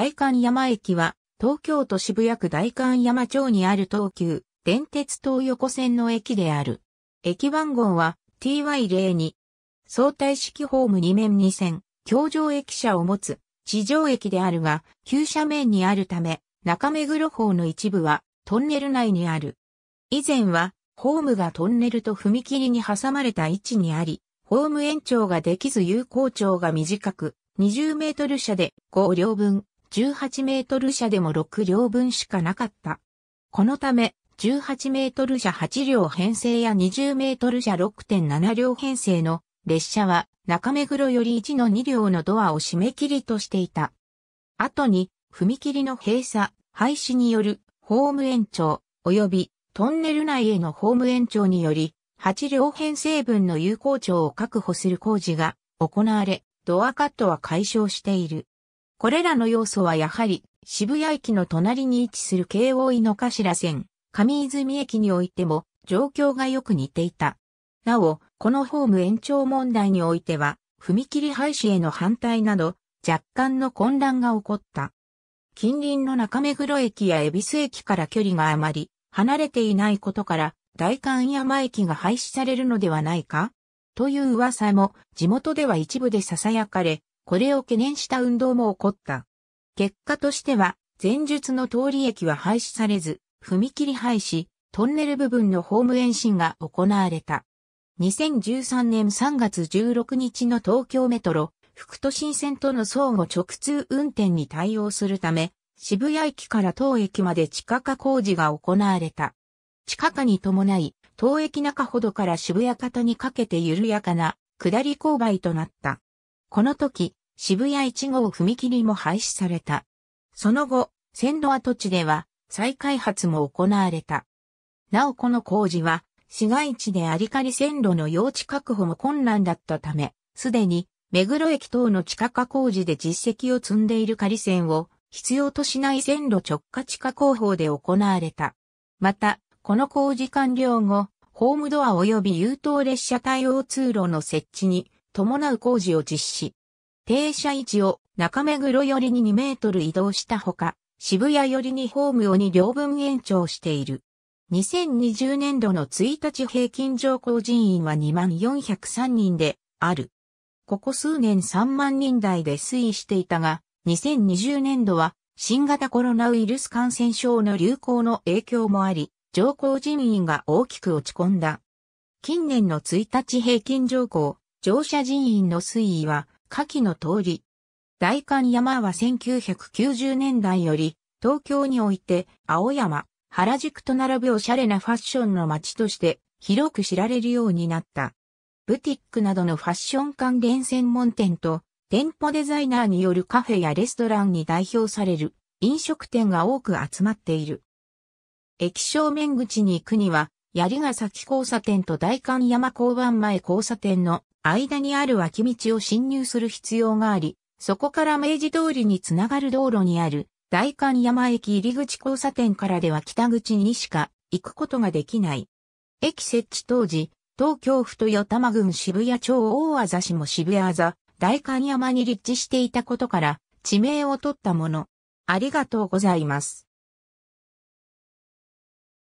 代官山駅は、東京都渋谷区代官山町にある東急、電鉄東横線の駅である。駅番号は TY02。相対式ホーム2面2線、橋上駅舎を持つ、地上駅であるが、急斜面にあるため、中目黒方の一部は、トンネル内にある。以前は、ホームがトンネルと踏切に挟まれた位置にあり、ホーム延長ができず有効長が短く、20メートル車で5両分、18メートル車でも6両分しかなかった。このため、18メートル車8両編成や20メートル車6.7両編成の列車は中目黒より1の2両のドアを締め切りとしていた。後に、踏切の閉鎖、廃止によるホーム延長、及びトンネル内へのホーム延長により、8両編成分の有効長を確保する工事が行われ、ドアカットは解消している。これらの要素はやはり渋谷駅の隣に位置する京王井の頭線、上泉駅においても状況がよく似ていた。なお、このホーム延長問題においては、踏切廃止への反対など、若干の混乱が起こった。近隣の中目黒駅や恵比寿駅から距離があまり離れていないことから、大観山駅が廃止されるのではないかという噂も地元では一部で囁かれ、これを懸念した運動も起こった。結果としては、前述の通り駅は廃止されず、踏切廃止、トンネル部分のホーム延伸が行われた。2013年3月16日の東京メトロ、副都心線との相互直通運転に対応するため、渋谷駅から当駅まで地下化工事が行われた。地下化に伴い、当駅中ほどから渋谷方にかけて緩やかな下り勾配となった。この時、渋谷1号踏切も廃止された。その後、線路跡地では再開発も行われた。なおこの工事は市街地でありかり線路の用地確保も困難だったため、すでに目黒駅等の地下化工事で実績を積んでいる仮線を必要としない線路直下地下工法で行われた。また、この工事完了後、ホームドア及び優等列車対応通路の設置に伴う工事を実施。停車位置を中目黒寄りに2メートル移動したほか、渋谷寄りにホームを2両分延長している。2020年度の1日平均乗降人員は2403万人である。ここ数年3万人台で推移していたが、2020年度は新型コロナウイルス感染症の流行の影響もあり、乗降人員が大きく落ち込んだ。近年の1日平均乗降、乗車人員の推移は下記の通り。大観山は1990年代より、東京において、青山、原宿と並ぶおしゃれなファッションの街として、広く知られるようになった。ブティックなどのファッション関連専門店と、店舗デザイナーによるカフェやレストランに代表される飲食店が多く集まっている。駅正面口に行くには、槍ヶ崎交差点と大観山交番前交差点の間にある脇道を侵入する必要があり、そこから明治通りにつながる道路にある大観山駅入口交差点からでは北口にしか行くことができない。駅設置当時、東京府豊玉郡渋谷町大あざ市も渋谷あざ、大観山に立地していたことから、地名を取ったもの。ありがとうございます。